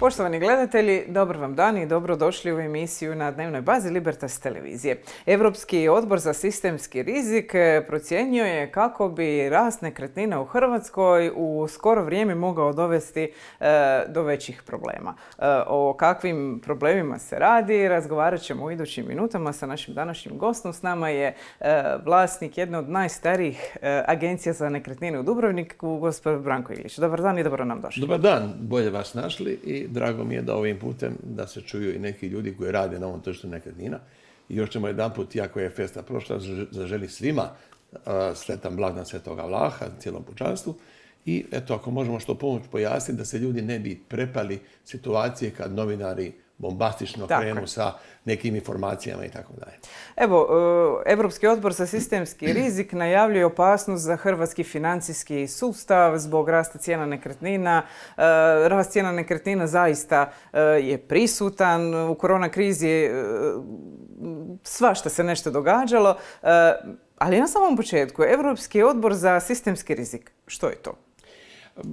Poštovani gledatelji, dobro vam dan i došli u emisiju na dnevnoj bazi Libertas televizije. Europski odbor za sistemski rizik eh, procjenjuje je kako bi rast nekretnina u Hrvatskoj u skoro vrijeme mogao dovesti eh, do većih problema. Eh, o kakvim problemima se radi razgovarat ćemo u idućim minutama sa našim današnjim gostom. S nama je vlasnik jedne od najstarijih agencija za nekretnine u Dubrovniku, gospodin Branko Ilić. Dobar dan i dobro nam došli. Dobar dan, bolje vas našli i drago mi je da ovim putem da se čuju i neki ljudi koji rade na ovom tržištu nekretnina. I još ćemo jedan put, iako je festa prošla, zaželi svima sretan blagdan Svetoga Vlaha, cijelom pučanstvu. I eto, ako možemo što pomoć pojasniti, da se ljudi ne bi prepali situacije kad novinari bombastično Tako. krenu sa nekim informacijama i tako dalje. Evo, e, Europski odbor za sistemski rizik najavljuje opasnost za hrvatski financijski sustav zbog rasta cijena nekretnina. E, rast cijena nekretnina zaista e, je prisutan. U korona krizi svašta se nešto događalo. Ali na samom početku, Europski odbor za sistemski rizik, što je to?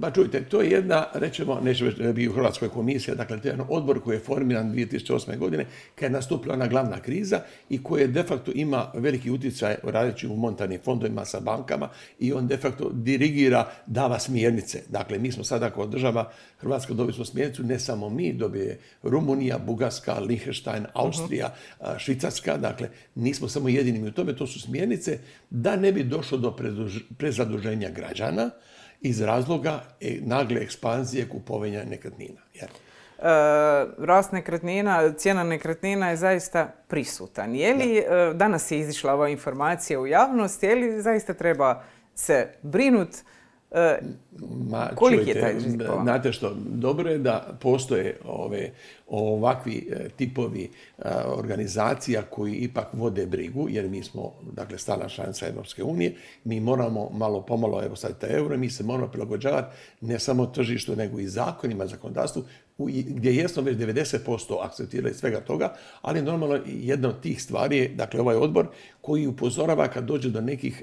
Pa čujte, to je jedna, rećemo, neće već bi u Hrvatskoj komisiji, dakle to je jedan odbor koji je formiran 2008. godine kad je nastupila ona glavna kriza i koji de facto ima veliki utjecaj radeći u montarnim fondovima sa bankama i on de facto dirigira, dava smjernice. Dakle, mi smo sada kao država Hrvatska dobili smo smjernicu, ne samo mi, dobije Rumunija, Bugarska, Liechtenstein, mhm. Austrija, Švicarska, dakle, nismo samo jedini u tome, to su smjernice da ne bi došlo do prezaduženja građana, iz razloga e, nagle ekspanzije kupovanja nekretnina. Jer... E, rast nekretnina, cijena nekretnina je zaista prisutan. Je li, e, danas je izišla ova informacija u javnost, je li zaista treba se brinuti E, Ma, koliki je taj Znate što, dobro je da postoje ove, ovakvi e, tipovi e, organizacija koji ipak vode brigu, jer mi smo, dakle, stana članica Evropske unije, mi moramo malo pomalo, evo sad te euro, mi se moramo prilagođavati ne samo tržištu, nego i zakonima, zakonodavstvu, gdje jesmo već 90% akceptirali svega toga, ali normalno jedna od tih stvari je, dakle, ovaj odbor koji upozorava kad dođe do nekih,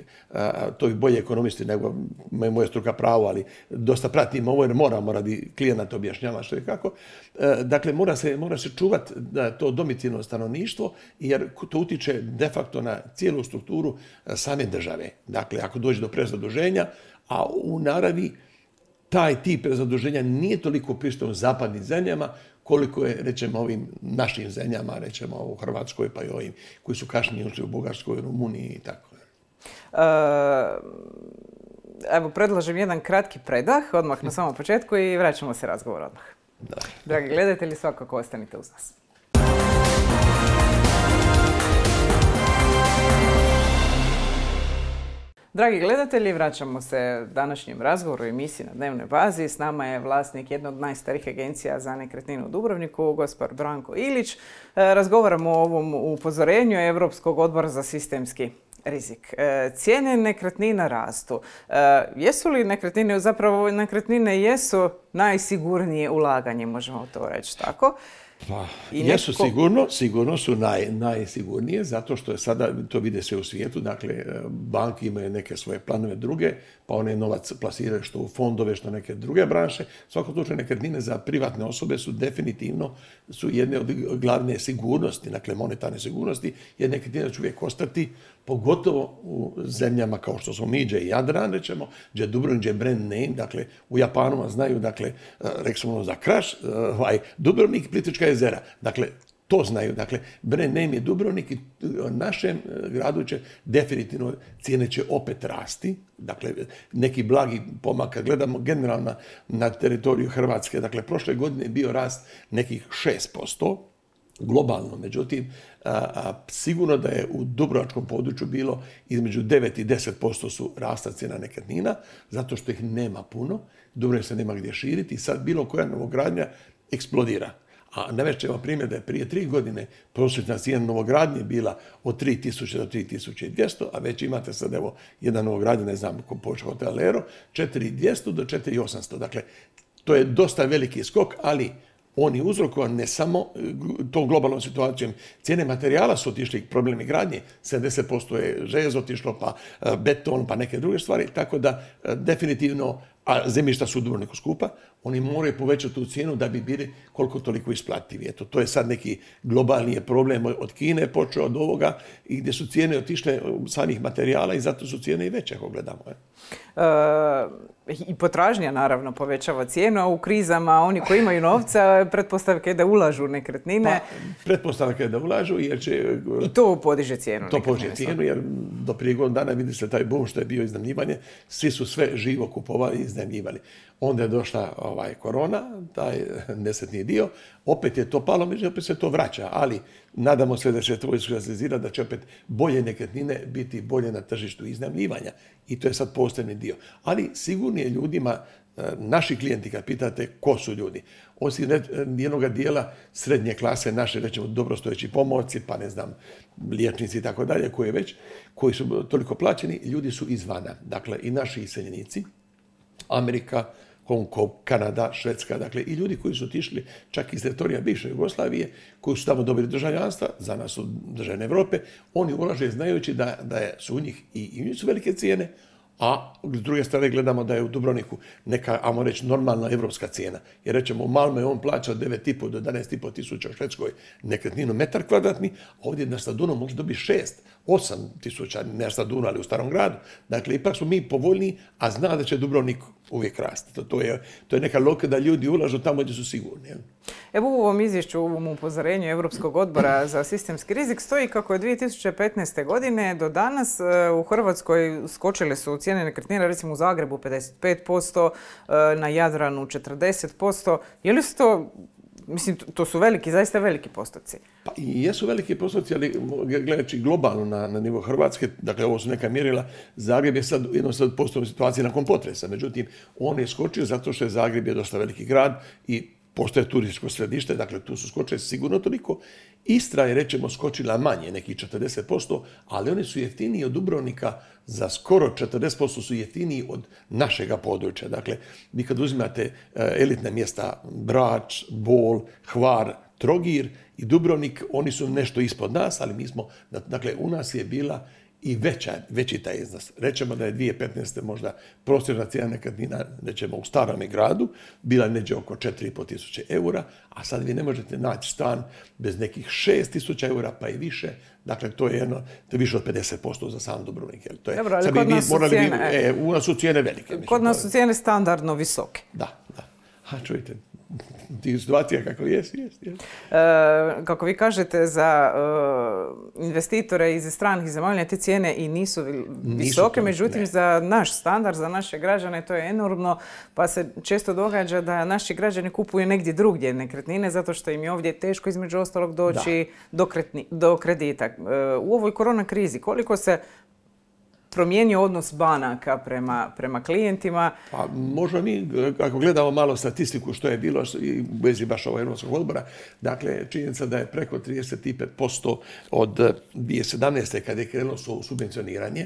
to je bolje ekonomisti nego moja struka pravo, ali dosta pratim ovo jer moramo radi klijenata objašnjava što je kako. E, dakle, mora se, mora se čuvati to domicilno stanovništvo jer to utiče de facto na cijelu strukturu e, same države. Dakle, ako dođe do prezaduženja, a u naravi taj tip zaduženja nije toliko prisutan u zapadnim zemljama koliko je, rećemo, ovim našim zemljama, rećemo u Hrvatskoj pa i ovim koji su kašnije ušli u Bugarskoj, Rumuniji i tako. E, evo, predlažem jedan kratki predah, odmah na samom početku i vraćamo se razgovor odmah. Da. Dragi gledatelji, svakako ostanite uz nas. Dragi gledatelji, vraćamo se današnjem razgovoru i emisiji na dnevnoj bazi. S nama je vlasnik jednog od najstarijih agencija za nekretninu u Dubrovniku, gospar Branko Ilić. E, razgovaramo o ovom upozorenju Europskog odbora za sistemski rizik. E, cijene nekretnina rastu. E, jesu li nekretnine, zapravo nekretnine jesu najsigurnije ulaganje, možemo to reći tako. Pa, jesu sigurno, sigurno su naj, najsigurnije, zato što je sada, to vide se u svijetu, dakle, e, banke imaju neke svoje planove druge, pa one novac plasiraju što u fondove, što neke druge branše. Svako slučaju nekretnine za privatne osobe su definitivno su jedne od glavne sigurnosti, dakle, monetarne sigurnosti, jer nekretnina će uvijek ostati, pogotovo u zemljama kao što smo mi, gdje Jadran, rećemo, gdje Dubrovnik, gdje brand name, dakle, u Japanu znaju, dakle, dakle, e, za Kraš, e, ovaj, Dubrovnik, Plitvička jezera. Dakle, to znaju. Dakle, brand name je Dubrovnik i e, našem gradu će definitivno cijene će opet rasti. Dakle, neki blagi pomak gledamo generalno na teritoriju Hrvatske. Dakle, prošle godine je bio rast nekih 6% globalno. Međutim, sigurno da je u Dubrovačkom području bilo između 9 i 10% su rasta cijena nekretnina, zato što ih nema puno, Dubrovnik se nema gdje širiti i sad bilo koja novogradnja eksplodira. A navešće vam primjer da je prije tri godine prosječna cijena novogradnje bila od 3000 do 3200, a već imate sad evo jedan novogradnje, ne znam, počeo hotelero, 4200 do 4800. Dakle, to je dosta veliki skok, ali on je uzrokovan ne samo e, to globalnom situacijom. Cijene materijala su otišli, problemi gradnje, 70% je željezo otišlo, pa e, beton, pa neke druge stvari, tako da e, definitivno a zemljišta su dubrovniku skupa, oni moraju povećati tu cijenu da bi bili koliko toliko isplativi. Eto, to je sad neki globalni problem od Kine, počeo od ovoga i gdje su cijene otišle samih materijala i zato su cijene i veće ako gledamo i potražnja naravno povećava cijenu, a u krizama oni koji imaju novca pretpostavke je da ulažu u nekretnine. Pa, pretpostavka je da ulažu jer će... I to podiže cijenu. To podiže cijenu jer do prije godina dana vidi se taj boom što je bio iznajmljivanje, svi su sve živo kupovali i iznajmljivali. Onda je došla ovaj, korona, taj nesretni dio, opet je to palo, međutim opet se to vraća, ali nadamo se da će to iskristalizirati, da će opet bolje nekretnine biti bolje na tržištu iznajmljivanja i to je sad posebni dio. Ali sigurno je ljudima, e, naši klijenti kad pitate ko su ljudi, osim e, jednog dijela srednje klase naše, rećemo, dobrostojeći pomoci, pa ne znam, liječnici i tako dalje, koji već, koji su toliko plaćeni, ljudi su izvana, dakle i naši iseljenici, Amerika, Hong Kanada, Švedska, dakle i ljudi koji su otišli čak iz teritorija bivše Jugoslavije, koji su tamo dobili državljanstva, za nas su državne Europe, oni ulaže znajući da, da su u njih i, i njih su velike cijene, a s druge strane gledamo da je u Dubrovniku neka, ajmo reći, normalna evropska cijena. Jer rećemo, u Malme on plaća 9,5 do 11,5 tisuća u Švedskoj nekretninu metar kvadratni, a ovdje na stadunu može dobi 6, 8 tisuća, ne na stadunu, ali u starom gradu. Dakle, ipak smo mi povoljni, a zna da će Dubrovnik uvijek rasti. To, je, neka loka da ljudi ulažu tamo gdje su sigurni. Evo u ovom izvješću, u ovom upozorenju Europskog odbora za sistemski rizik stoji kako je 2015. godine do danas e, u Hrvatskoj skočile su cijene nekretnina, recimo u Zagrebu 55%, eh, na Jadranu 40%. Je li su to, mislim, to su veliki, zaista veliki postoci? Pa i jesu veliki postoci, ali gledajući globalno na, na nivo Hrvatske, dakle ovo su neka mjerila, Zagreb je sad u jednostavno postoji situacije nakon potresa. Međutim, on je skočio zato što je Zagreb je dosta veliki grad i pošto je turističko središte, dakle tu su skočili sigurno toliko. Istra je, rećemo, skočila manje, nekih 40%, ali oni su jeftiniji od Dubrovnika, za skoro 40% su jeftiniji od našega područja. Dakle, vi kad uzimate eh, elitne mjesta Brač, Bol, Hvar, Trogir i Dubrovnik, oni su nešto ispod nas, ali mi smo, dakle, u nas je bila i veća, veći taj iznos. Rećemo da je 2015. možda prosječna cijena nekretnina, rećemo u starom gradu, bila neđe oko 4,5 tisuće eura, a sad vi ne možete naći stan bez nekih 6 tisuća eura pa i više. Dakle, to je jedno, to je više od 50% za sam Dubrovnik. To je, Dobro, ali kod e, nas, su cijene, u cijene velike. Kod nas su cijene standardno visoke. Da, da. A čujte, dva tija kako jest, jest, jest. E, kako vi kažete, za e, investitore iz stranih zemalja te cijene i nisu visoke, međutim za naš standard, za naše građane to je enormno, pa se često događa da naši građani kupuju negdje drugdje nekretnine, zato što im je ovdje teško između ostalog doći do, kredita. E, u ovoj korona krizi koliko se promijenio odnos banaka prema, prema klijentima? Pa možda mi, ako gledamo malo statistiku što je bilo i u vezi baš ovog Europskog odbora, dakle, činjenica da je preko 35% od 2017. kada je krenulo subvencioniranje,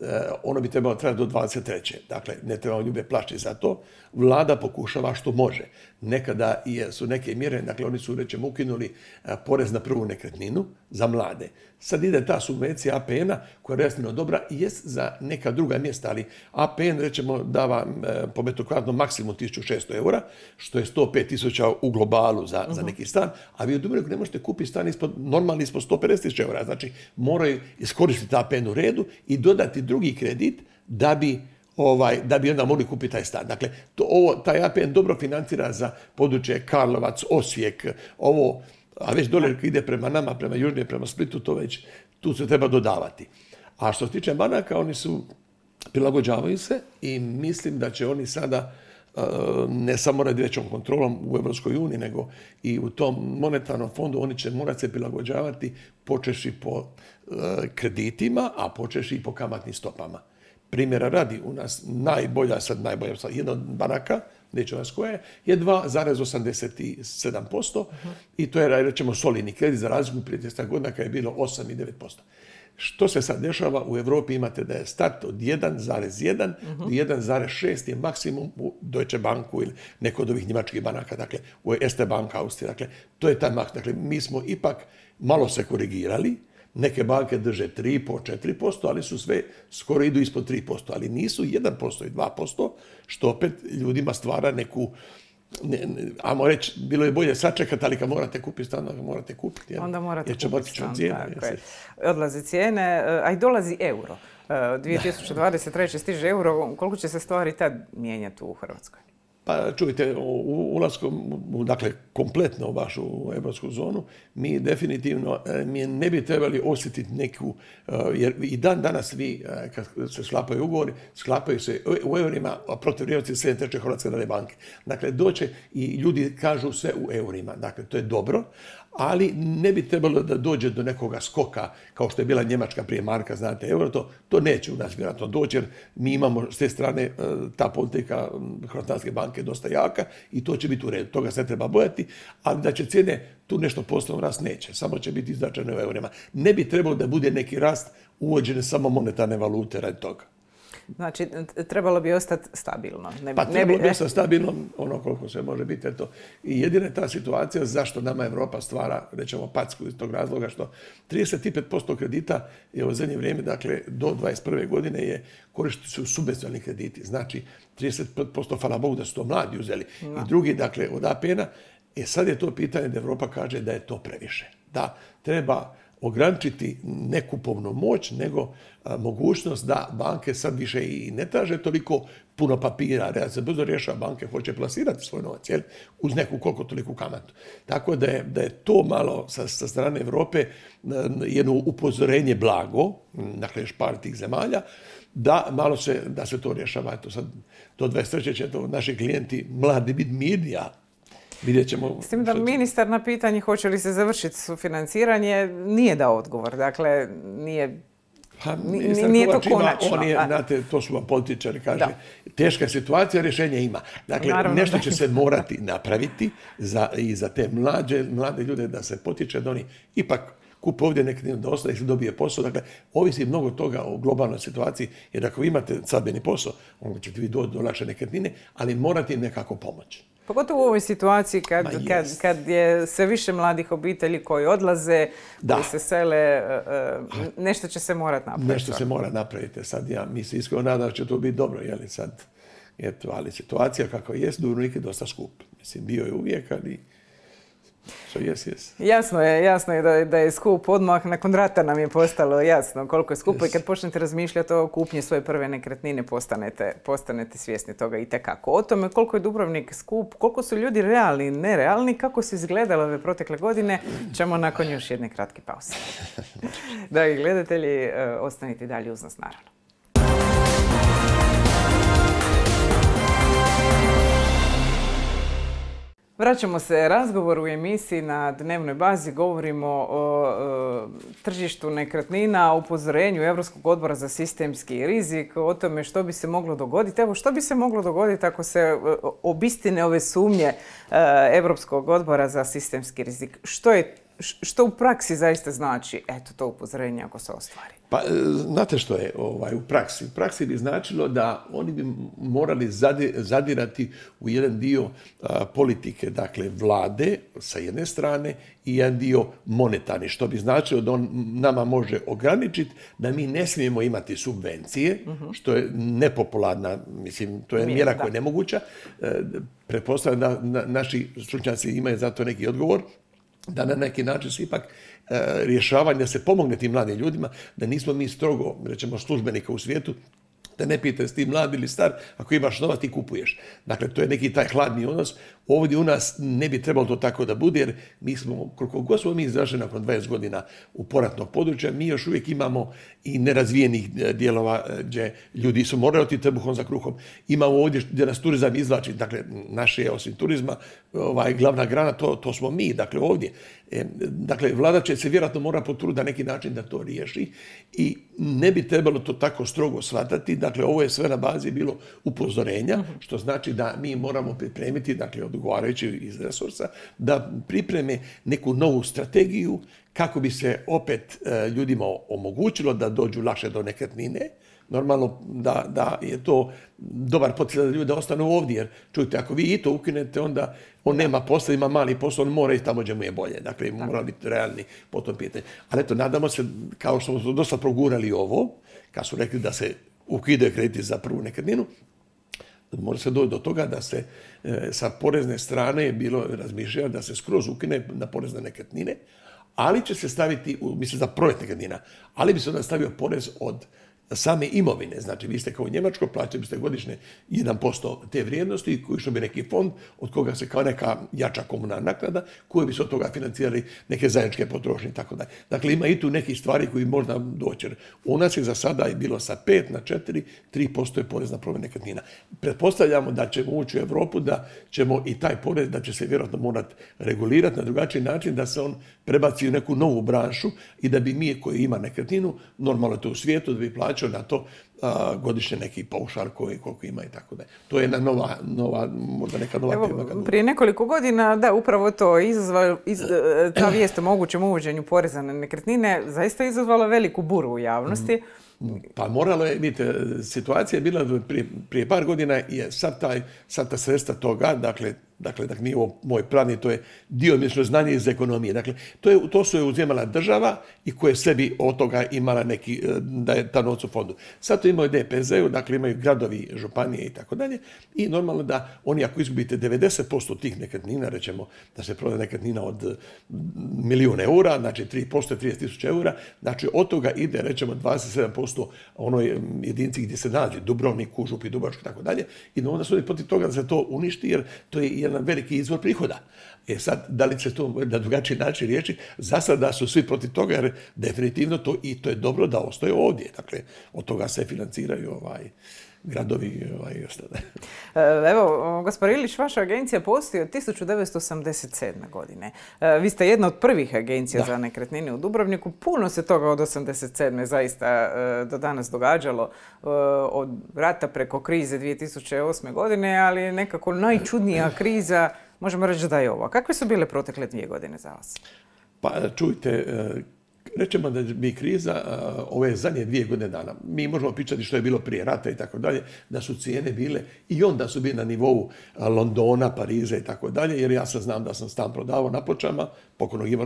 eh, ono bi trebalo trajati do 23. Dakle, ne trebamo ljube plaći za to. Vlada pokušava što može nekada su neke mjere, dakle oni su rećemo ukinuli e, porez na prvu nekretninu za mlade. Sad ide ta subvencija APN-a koja je relativno dobra i jest za neka druga mjesta, ali APN rećemo dava e, po metrokratnom maksimum 1600 eura, što je 105 tisuća u globalu za, mhm. neki stan, a vi u Dubrovniku ne možete kupiti stan ispod, normalni ispod 150.000 eura. Znači moraju iskoristiti APN u redu i dodati drugi kredit da bi ovaj, da bi onda mogli kupiti taj stan. Dakle, to, ovo, taj APN dobro financira za područje Karlovac, Osijek, ovo, a već dolje ide prema nama, prema Južnje, prema Splitu, to već tu se treba dodavati. A što se tiče banaka, oni su prilagođavaju se i mislim da će oni sada e, ne samo radi većom kontrolom u EU, uniji, nego i u tom monetarnom fondu oni će morati se prilagođavati počeši po e, kreditima, a počeši i po kamatnim stopama. Primjera radi, u nas najbolja, sad najbolja, sad jedna od banaka, neću nas koje, je 2,87% i to je, rećemo, solidni kredit za razliku prije 10 godina kada je bilo 8 i 9%. Što se sad dešava? U Europi imate da je start od 1,1 do 1,6 je maksimum u Deutsche Banku ili neko od ovih njemačkih banaka, dakle u este Bank Austrije. Dakle, to je taj maks. Dakle, mi smo ipak malo se korigirali, Neke banke drže 3,5, 4%, ali su sve skoro idu ispod 3%, ali nisu 1% i 2%, što opet ljudima stvara neku, ne, ne, ajmo reći, bilo je bolje sačekati, ali kad morate kupiti stan, morate kupiti. onda morate jer će kupiti stan, cijene, tako je. Odlaze cijene, a i dolazi euro. 2023. Eh, stiže euro, koliko će se stvari tad mijenjati u Hrvatskoj? Pa čujte, ulaskom, dakle, kompletno vašu u evropsku zonu, mi definitivno e, mi ne bi trebali osjetiti neku, e, jer i dan danas vi, e, kad se sklapaju ugovori, sklapaju se u eurima protiv vrijednosti srednje treće Hrvatske banke. Dakle, doće i ljudi kažu sve u eurima. Dakle, to je dobro, ali ne bi trebalo da dođe do nekoga skoka, kao što je bila Njemačka prije Marka, znate, euro, to, to neće u nas vjerojatno doći, jer mi imamo s te strane e, ta politika Hrvatske banke dosta jaka i to će biti u redu, toga se ne treba bojati, ali da će cijene tu nešto poslovno rast neće, samo će biti značajne u eurima. Ne bi trebalo da bude neki rast uvođene samo monetarne valute radi toga. Znači, trebalo bi ostati stabilno. Ne, pa trebalo bi, ostati stabilno ono koliko se može biti. Eto. I jedina je ta situacija zašto nama Europa stvara, rećemo, packu iz tog razloga što 35% kredita je u zadnje vrijeme, dakle, do 21. godine je korišteno su subvencionalni krediti. Znači, 35% hvala Bogu da su to mladi uzeli. I drugi, dakle, od APN-a. E sad je to pitanje da Europa kaže da je to previše. Da, treba ograničiti ne moć, nego mogućnost da banke sad više i ne traže toliko puno papira, da se brzo rješava banke, hoće plasirati svoj novac, uz neku koliko toliku kamatu. Tako da je, to malo sa, strane Europe jedno upozorenje blago, dakle još par tih zemalja, da malo se, da se to rješava. Eto sad, do 23. će to naši klijenti mladi biti Vidjet ćemo. S tim da ministar na pitanje hoće li se završiti sufinanciranje nije dao odgovor. Dakle, nije pa, nije to konačno. znate, to su vam političari, kaže, teška situacija, rješenje ima. Dakle, nešto će se morati napraviti i za te mlađe, mlade ljude da se potiče da oni ipak kupe ovdje nekretninu da ostaje, ili dobije posao. Dakle, ovisi mnogo toga o globalnoj situaciji, jer ako imate sadbeni posao, onda ćete vi doći do lakše nekretnine, ali morate im nekako pomoći. Pogotovo u ovoj situaciji kad, je sve više mladih obitelji koji odlaze, da. koji se sele, e, e, nešto će se morat napraviti. Nešto se mora napraviti. Sad ja mislim, iskreno nadam da će to biti dobro, sad. ali situacija kakva jest, dužnik je dosta skup. Mislim, bio je uvijek, ali Jasno je, jasno je da, da je skup. Odmah nakon rata nam je postalo jasno koliko je skupo i kad počnete razmišljati o kupnji svoje prve nekretnine postanete, svjesni toga i tekako. O tome koliko je Dubrovnik skup, koliko su ljudi realni i nerealni, kako su izgledale ove protekle godine, ćemo nakon još jedne kratke pauze. da, gledatelji, e, ostanite dalje uz nas naravno. Vraćamo se razgovor u emisiji na dnevnoj bazi. Govorimo o tržištu nekretnina, o upozorenju Europskog odbora za sistemski rizik, o tome što bi se moglo dogoditi. Evo, što bi se moglo dogoditi ako se e, obistine ove sumnje e, Europskog odbora za sistemski rizik? Što je što u praksi zaista znači eto to upozorenje ako se ostvari? Pa, e, znate što je ovaj, u praksi? U praksi bi značilo da oni bi morali zadirati u jedan dio politike, dakle vlade sa jedne strane i jedan dio monetarni, što bi značilo da on nama može ograničiti da mi ne smijemo imati subvencije, mhm. što je nepopularna, mislim, to je mjera koja je nemoguća. E, pretpostavljam da naši stručnjaci imaju za to neki odgovor, da na neki način se ipak e, rješavanje, da se pomogne tim mladim ljudima, da nismo mi strogo, rećemo, službenika u svijetu, da ne pitaju ti mlad ili star, ako imaš novac ti kupuješ. Dakle, to je neki taj hladni odnos Ovdje u nas ne bi trebalo to tako da bude, jer mi smo, koliko god smo mi izrašli nakon 20 godina u poratnog područja, mi još uvijek imamo i nerazvijenih e, dijelova e, gdje ljudi su morali otići trbuhom za kruhom. Imamo ovdje gdje nas turizam izvlači, dakle, naše je osim turizma, ovaj, glavna grana, to, to smo mi, dakle, ovdje. E, dakle, vlada će se vjerojatno mora potruditi na neki način da to riješi i ne bi trebalo to tako strogo shvatati. Dakle, ovo je sve na bazi bilo upozorenja, mhm. što znači da mi moramo pripremiti, dakle, odgovarajući iz resursa, da pripreme neku novu strategiju kako bi se opet e, ljudima omogućilo da dođu lakše do nekretnine, normalno da, da je to dobar poticaj da ljudi ostanu ovdje. Jer čujte, ako vi i to ukinete, onda on nema posla, ima mali posao, on mora i tamo gdje mu je bolje. Dakle, mora biti realni po tom pitanju. Ali eto, nadamo se, kao što smo dosta progurali ovo, kad su rekli da se ukidaju krediti za prvu nekretninu, mora se doći do toga da se e, sa porezne strane je bilo razmišljeno da se skroz ukine na porezne nekretnine, ali će se staviti, mislim za promet nekretnina, ali bi se onda stavio porez od same imovine. Znači, vi ste kao u Njemačkoj, plaćali biste godišnje 1% te vrijednosti, koji što bi neki fond od koga se kao neka jača komunalna naknada, koji bi se od toga financirali neke zajedničke potrošnje i tako dalje. Dakle, ima i tu nekih stvari koji možda doći. U nas je za sada je bilo sa 5 na 4, 3% je porez na promet nekretnina. Pretpostavljamo da ćemo ući u Europu, da ćemo i taj porez, da će se vjerojatno morati regulirati na drugačiji način, da se on prebaci u neku novu branšu i da bi mi koji ima nekretninu, normalno to u svijetu, da bi plaćali plaćao na to a, godišnje neki paušar koji koliko ima i tako da. To je jedna nova, nova možda neka nova Evo, tema. Kad... Prije nekoliko godina, da, upravo to izazvalo, iz, e, ta vijest o mogućem uvođenju poreza na nekretnine zaista izazvala veliku buru u javnosti. Mm-hmm. Mm, pa moralo je, vidite, situacija je bila prije, par godina je sad, taj, sad ta sredstva toga, dakle, Dakle, dakle, nije ovo moj plan to je mjesečno znanje iz ekonomije. Dakle, to, je, to su je uzimala država i koje sebi od toga imala neki, e, da je ta novac u fondu. Sad to imaju DPZ-u, dakle imaju gradovi, županije i tako dalje i normalno da oni ako izgubite 90% tih nekretnina, rećemo da se proda nekretnina od milijuna eura, znači 3%, 30 tisuća eura, znači od toga ide, rećemo 27% onoj jedinci gdje se nađe, Dubrovniku, Župi, i i tako dalje i onda su oni protiv toga da se to uništi jer to je jedan veliki izvor prihoda. E sad, da li se to na drugačiji način riječi, za sada su svi protiv toga, jer definitivno to i to je dobro da ostaje ovdje. Dakle, od toga se financiraju ovaj, gradovi ovaj, ostale. E, evo, gospodin Ilić, vaša agencija postoji od 1987. godine. E, vi ste jedna od prvih agencija za nekretnine u Dubrovniku. Puno se toga od 1987. zaista e, do danas događalo. od rata preko krize 2008. godine, ali nekako najčudnija kriza, možemo reći da je ova. Kakve su bile protekle dvije godine za vas? Pa čujte, Rećemo da bi kriza ove zadnje dvije godine dana, mi možemo pričati što je bilo prije rata i tako dalje, da su cijene bile i onda su bile na nivou Londona, Pariza i tako dalje, jer ja se znam da sam stan prodavao na pločama pokonog ima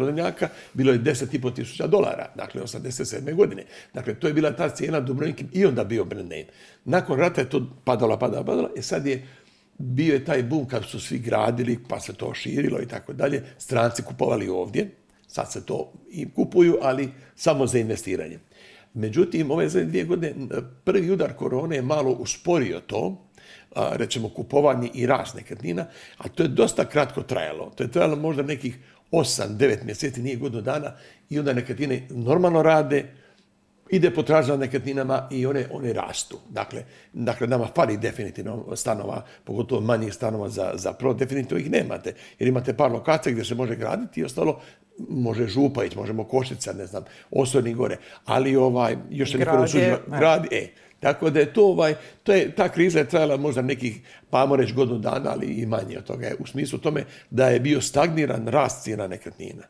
bilo je 10,5 tisuća dolara, dakle 87. godine. Dakle, to je bila ta cijena Dubrovnik i onda bio brand name. Nakon rata je to padala, padala, padala, i e sad je bio je taj boom kad su svi gradili, pa se to širilo i tako dalje, stranci kupovali ovdje, Sad se to i kupuju, ali samo za investiranje. Međutim, ove zadnje dvije godine prvi udar korone je malo usporio to, rećemo kupovanje i rast nekretnina, a to je dosta kratko trajalo. To je trajalo možda nekih 8-9 mjeseci, nije godno dana i onda nekretnine normalno rade, ide potražnja nekretninama i one, one rastu. Dakle, dakle, nama fali definitivno stanova, pogotovo manjih stanova za, za pro, definitivno ih nemate. Jer imate par lokacija gdje se može graditi i ostalo može Župajić, možemo Košica, ne znam, Osojni gore, ali ovaj, još se niko grad, e. Tako da je to ovaj, to je, ta kriza je trajala možda nekih, pamoreć reći, godinu dana, ali i manje od toga. u smislu tome da je bio stagniran rast cijena nekretnina.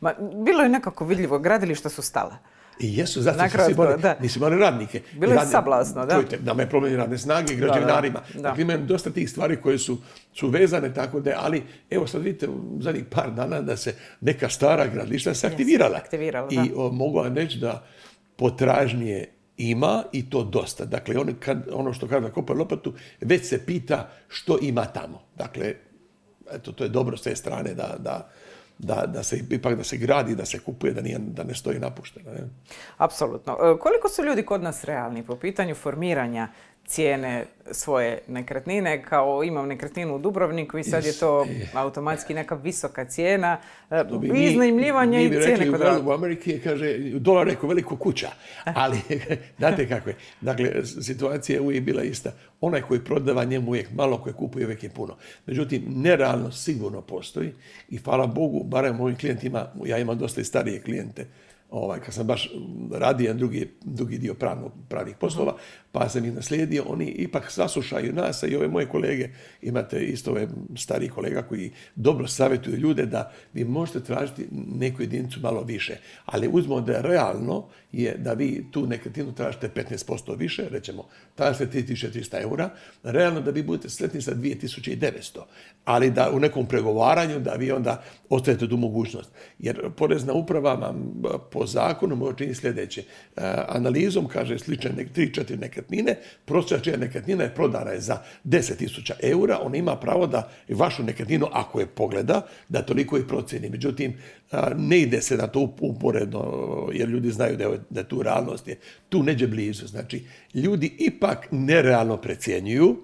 Ma, bilo je nekako vidljivo, gradilišta su stala. I jesu, zato su svi boli, nisu imali radnike. Bilo je sablasno, da. Čujte, nama radne snage i građevinarima. Dakle, ima dosta tih stvari koje su, su vezane, tako da, ali evo sad vidite u zadnjih par dana da se neka stara gradilišta se aktivirala. I mogu vam reći da potražnije ima i to dosta. Dakle, kad, ono što kada kopa lopatu, već se pita što ima tamo. Dakle, eto, to je dobro s te strane da da, da se ipak da se gradi, da se kupuje, da, nije, da ne stoji napušteno. Apsolutno. E, koliko su ljudi kod nas realni po pitanju formiranja cijene svoje nekretnine, kao imam nekretninu u Dubrovniku i sad je to automatski neka visoka cijena, e, iznajmljivanje i cijene. kod rada. u Ameriki, kaže, dolar neko veliko kuća, ali znate kako je. Dakle, situacija je uvijek bila ista. Onaj koji prodava njemu uvijek malo, koji kupuje uvijek je puno. Međutim, nerealno sigurno postoji i hvala Bogu, barem ovim klijentima, ja imam dosta i starije klijente, ovaj, kad sam baš radio drugi, dio pravnih poslova, mhm pa sam ih naslijedio, oni ipak saslušaju nas, a i ove moje kolege, imate isto ove stari kolega koji dobro savjetuju ljude da vi možete tražiti neku jedinicu malo više, ali uzmo da je realno je da vi tu nekretninu tražite 15% više, rećemo tražite 3300 eura, realno da vi budete sretni sa 2900, ali da u nekom pregovaranju da vi onda ostajete tu mogućnost. Jer porezna uprava vam po zakonu može činiti sljedeće. E, analizom, kaže, slične 3-4 neke nekretnine, prosječna nekretnina je prodana je za 10.000 eura, on ima pravo da vašu nekretninu, ako je pogleda, da toliko i procjeni. Međutim, ne ide se na to uporedno, jer ljudi znaju da je, tu realnost je tu neđe blizu. Znači, ljudi ipak nerealno precijenjuju,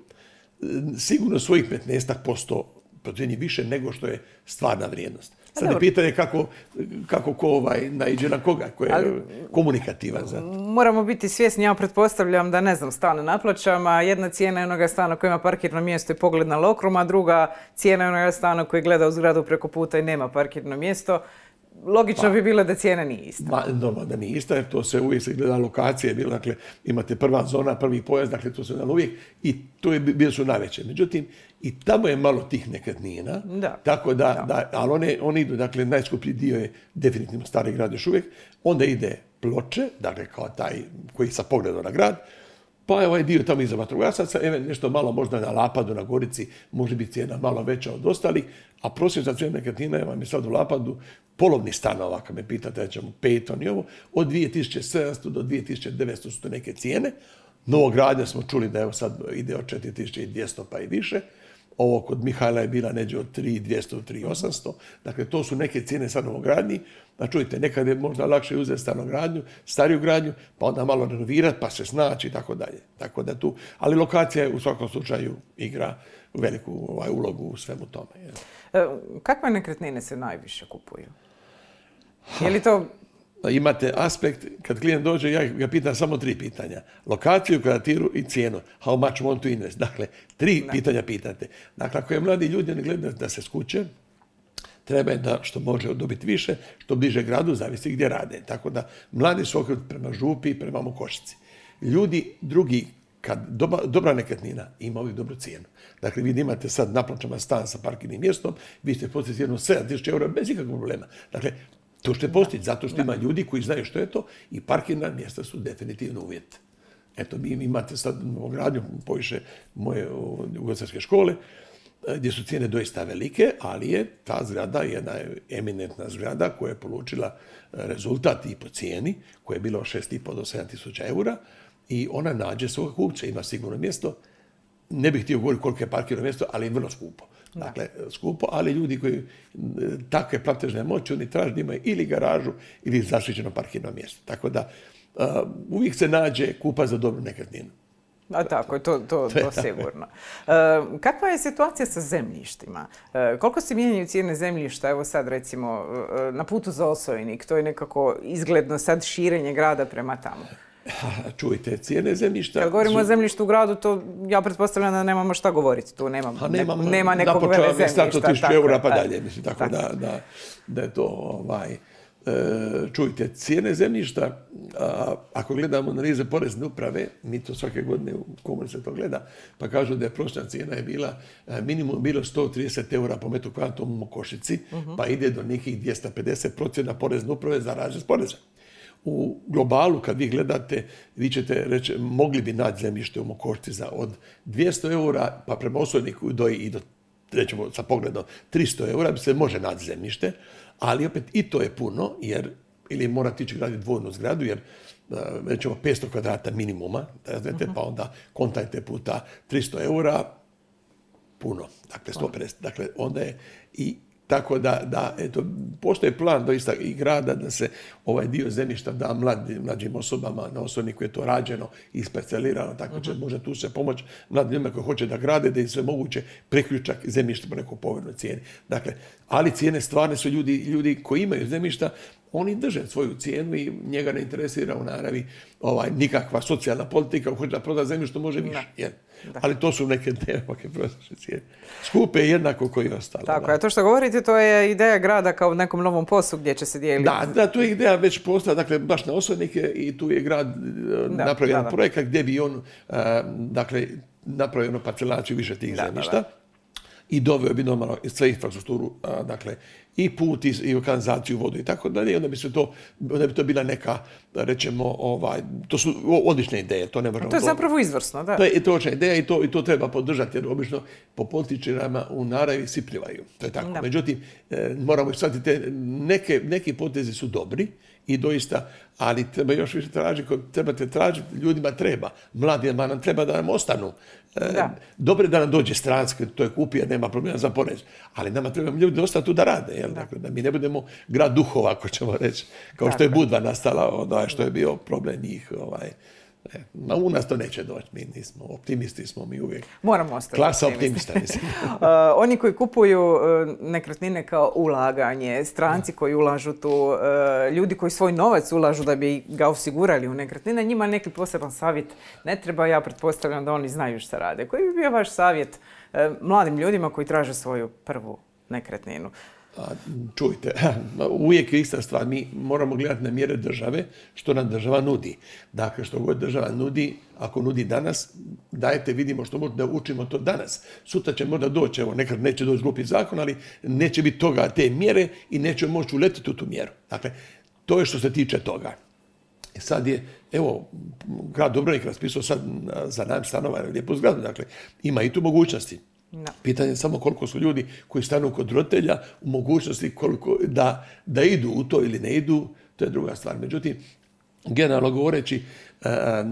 sigurno svojih 15% procjeni više nego što je stvarna vrijednost. Pa Sad je pitanje kako, kako ko ovaj na koga, koja je komunikativan Moramo biti svjesni, ja pretpostavljam da ne znam, stan na plaćama, jedna cijena onoga stana koji ima parkirno mjesto i pogled na lokrum, a druga cijena onoga stana koji gleda u zgradu preko puta i nema parkirno mjesto. Logično pa. bi bilo da cijena nije ista. Ma, da nije ista, jer to se uvijek se gleda lokacije. Bilo, dakle, imate prva zona, prvi pojas, dakle, to se gleda uvijek i to je bilo su najveće. Međutim, i tamo je malo tih nekretnina, da. tako da, ali one, idu, dakle, najskuplji dio je definitivno stari grad još uvijek, onda ide ploče, dakle, kao taj koji sa pogledom na grad, pa ovaj dio tamo iza vatrogasaca, even nešto malo možda na Lapadu, na Gorici, može biti cijena malo veća od ostalih, a prosječna cijena nekretnina vam je sad u Lapadu polovni stanova, kad me pitate, ja ćemo peton i ovo, od 2700 do 2900 su to neke cijene. Novogradnja smo čuli da evo sad ide od 4200 pa i više. Ovo kod Mihajla je bila neđe od 3, do 800. Dakle, to su neke cijene stanovogradnji. pa čujte, nekad je možda lakše uzeti stanogradnju, stariju gradnju, pa onda malo renovirati, pa se snaći i tako dalje. Tako da tu, ali lokacija je u svakom slučaju igra veliku ovaj, ulogu u svemu tome. E, kakve nekretnine se najviše kupuju? Je li to pa imate aspekt, kad klijent dođe, ja ga pitam samo tri pitanja. Lokaciju, kreatiru i cijenu. How much want to invest? Dakle, tri pitanja pitate. Dakle, ako je mladi ljudi ne gledaju da se skuće, treba je da što može dobiti više, što bliže gradu, zavisi gdje rade. Tako da, mladi su okrut prema župi prema mokošici. Ljudi drugi, kad dobra nekretnina ima ovih dobru cijenu. Dakle, vi imate sad naplačama stan sa parkirnim mjestom, vi ste poslije cijenu 7000 eura bez ikakvog problema. Dakle, to što je zato što ima ljudi koji znaju što je to i parkirna mjesta su definitivno uvjet. Eto, mi imate sad gradnju poviše moje ugostarske škole, e, gdje su cijene doista velike, ali je ta zgrada jedna eminentna zgrada koja je polučila rezultat i po cijeni, koja je bila od 6,5 do 7 tisuća eura i ona nađe svoga kupca, ima sigurno mjesto. Ne bih htio govoriti koliko je parkirno mjesto, ali je vrlo skupo. Dakle, skupo, ali ljudi koji e, takve platežne moći, oni traže da imaju ili garažu ili zaštićeno parkirno mjesto. Tako da, e, uvijek se nađe kupa za dobru nekretninu. A tako, to, to, to sigurno. E, kakva je situacija sa zemljištima? koliko se mijenjaju cijene zemljišta? Evo sad recimo na putu za Osojnik, to je nekako izgledno sad širenje grada prema tamo. Čujte, cijene zemljišta... Kad govorimo o zemljištu u gradu, to ja pretpostavljam da nemamo šta govoriti. Tu nema, nema, ne, nema nekog vele zemljišta. eura pa dalje. Mislim, tako, Da, je to ovaj... E, čujte, cijene zemljišta, ako gledamo analize porezne uprave, mi to svake godine u komori se to gleda, pa kažu da je prošla cijena je bila, e, minimum bilo 130 eura po metru kvadratnom u Košici, mhm. pa ide do nekih 250 procjena porezne uprave za razred poreza u globalu kad vi gledate, vi ćete reći mogli bi naći zemljište u Mokošci za od 200 eura pa prema osobniku do i do rećemo sa pogledom 300 eura bi se može naći zemljište, ali opet i to je puno jer ili morate ići graditi dvojnu zgradu jer e, rećemo 500 kvadrata minimuma, da znate, mhm. pa onda kontajte puta 300 eura, puno. Dakle, 150. Dakle, onda je i tako da, da eto, postoje plan doista i grada da se ovaj dio zemljišta da mladim, mlađim osobama, na osobni koji je to rađeno i specijalirano, tako će uh tu se pomoći mladim ljudima koji hoće da grade, da im sve moguće priključak zemljišta po nekoj povrnoj cijeni. Dakle, ali cijene stvarne su ljudi, ljudi koji imaju zemljišta, oni drže svoju cijenu i njega ne interesira u naravi ovaj, nikakva socijalna politika, hoće da proda zemljište, može više. Ali to su neke nevake prosječne cijene. Skupe jednako koji i ostalo. Tako, a to što govorite, to je ideja grada kao u nekom novom poslu gdje će se dijeliti. Da, tu je ideja već postala, dakle, baš na osobnike i tu je grad e, napravio jedan projekat gdje bi on, e, dakle, napravio jednu parcelaciju više tih zemljišta i doveo bi normalno sve infrastrukturu, e, dakle, i put i, organizaciju kanalizaciju vodu i tako dalje. I onda bi, to, onda bi to bila neka, rećemo, ovaj, to su odlične ideje. To, ne to je zapravo izvrsno, da. To je, to ideja i to, i to treba podržati, jer obično po političarima u naravi svi To je tako. Međutim, e, moramo shvatiti, neki potezi su dobri i doista, ali treba još više tražiti, trebate tražiti, ljudima treba, mladima nam treba da nam ostanu. Dobro je da nam dođe stranac to je kupija, nema problema za porez. Ali nama treba ljudi dosta tu da rade, jel? Da. da mi ne budemo grad duhova, ako ćemo reći. Kao što je Budva nastala, ono, što je bio problem njih. Ovaj, E, u nas to neće doći, mi nismo, optimisti smo mi uvijek. Moramo ostati Klasa optimista, e, Oni koji kupuju e, nekretnine kao ulaganje, stranci koji ulažu tu, ljudi koji svoj novac ulažu da bi ga osigurali u nekretnine, njima neki poseban savjet ne treba, ja pretpostavljam da oni znaju što rade. Koji bi bio vaš savjet mladim ljudima koji traže svoju prvu nekretninu? Čujte, uvijek je ista stvar. Mi moramo gledati na mjere države, što nam država nudi. Dakle, što god država nudi, ako nudi danas, dajte, vidimo što da učimo to danas. Sutra će možda doći, evo, nekad neće doći glupi zakon, ali neće biti toga te mjere i neće moći uletiti u tu mjeru. Dakle, to je što se tiče toga. E, sad je, evo, grad Dubrovnik raspisao sad za najem stanova lijepu zgradu, dakle, ima i tu mogućnosti. Pitanje je samo koliko su ljudi koji stanu kod roditelja u mogućnosti da, da idu u to ili ne idu, to je druga stvar. Međutim, generalno govoreći, e, e,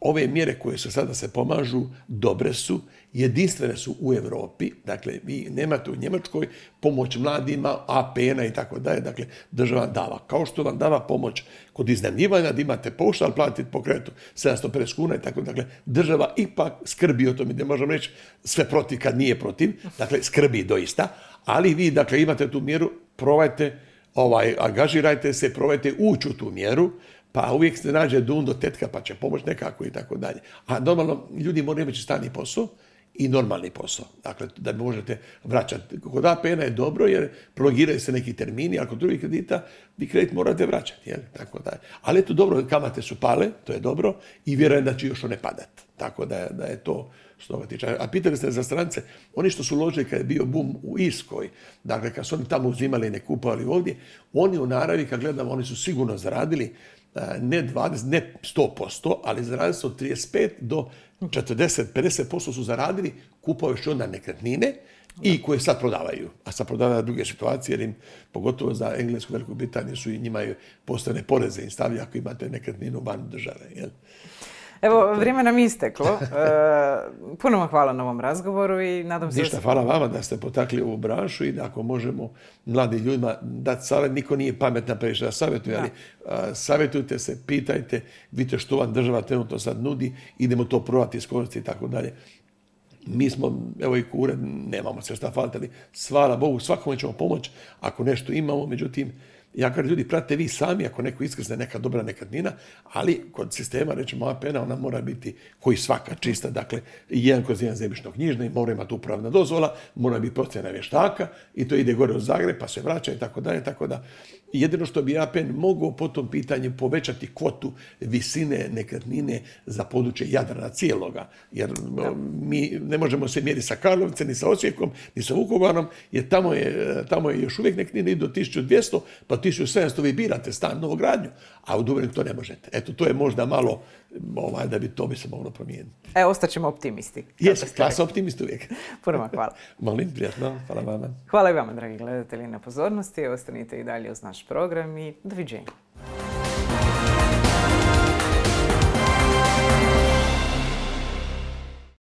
ove mjere koje su sada se pomažu dobre su, jedinstvene su u Europi, dakle vi nemate u Njemačkoj pomoć mladima, APN-a i tako dalje, dakle država dava. Kao što vam dava pomoć kod iznajmljivanja, da imate poštar, platiti po kretu 750 kuna i tako, dakle država ipak skrbi o tome, ne možemo reći sve protiv kad nije protiv, dakle skrbi doista, ali vi dakle imate tu mjeru, provajte, ovaj, angažirajte se, provajte ući u tu mjeru, pa uvijek se nađe dundo tetka pa će pomoći nekako i tako dalje. A normalno ljudi moraju imati stani posao i normalni posao. Dakle, da možete vraćati. Kod APN je dobro jer prolongiraju se neki termini, ako drugih kredita, vi kredit morate vraćati. Tako da Ali eto dobro, kamate su pale, to je dobro i vjerujem da će još one padati. Tako da, je to što A pitali ste za strance, oni što su uložili kad je bio bum u Iskoj, dakle kad su oni tamo uzimali i ne kupovali ovdje, oni u naravi, kad gledamo, oni su sigurno zaradili Eh, ne 20, ne 100%, ali zaradili su od 35 do 40, 50% su zaradili, kupovajući onda nekretnine i koje sad prodavaju. A sad prodavaju na druge situacije, jer im, pogotovo za Englesku Veliku Britaniju, su i njima postane poreze im stavljaju ako imate nekretninu van države. Jel? Evo, vrijeme nam isteklo. E, puno vam hvala na ovom razgovoru i nadam se... Ništa, hvala vama da ste potakli ovu branšu i da ako možemo mladim ljudima dati savjet, niko nije pametna previše da savjetuje, ali savjetujte se, pitajte, vidite što vam država trenutno sad nudi, idemo to probati, iskoristiti i tako dalje. Mi smo, evo i kure, nemamo se šta faliti, ali svala Bogu, svakome ćemo pomoći ako nešto imamo, međutim, ja kad ljudi pratite vi sami, ako neko iskrsne neka dobra nekretnina, ali kod sistema, rečemo APN-a, ona mora biti koji svaka čista, dakle, jedan kroz jedan zemljišno knjižno i mora imati upravna dozvola, mora biti procjena vještaka i to ide gore od Zagreb, pa se vraća i tako dalje, tako da jedino što bi APN mogao po tom pitanju povećati kvotu visine nekretnine za područje Jadrana cijeloga, jer mi ne možemo se mjeriti sa Karlovcem, ni sa Osijekom, ni sa Vukovarom, jer tamo je, tamo je još uvijek nekretnine i do 1200, pa 1700 vi birate stan novogradnju, a u Dubrovniku to ne možete. Eto, to je možda malo, ovaj, da bi to bi se moglo promijeniti. E, ostaćemo optimisti. ja sam optimist uvijek. Puno vam hvala. Molim, prijatno. Hvala vama. Hvala i vama, dragi gledatelji, na pozornosti. Ostanite i dalje uz naš program i doviđenja.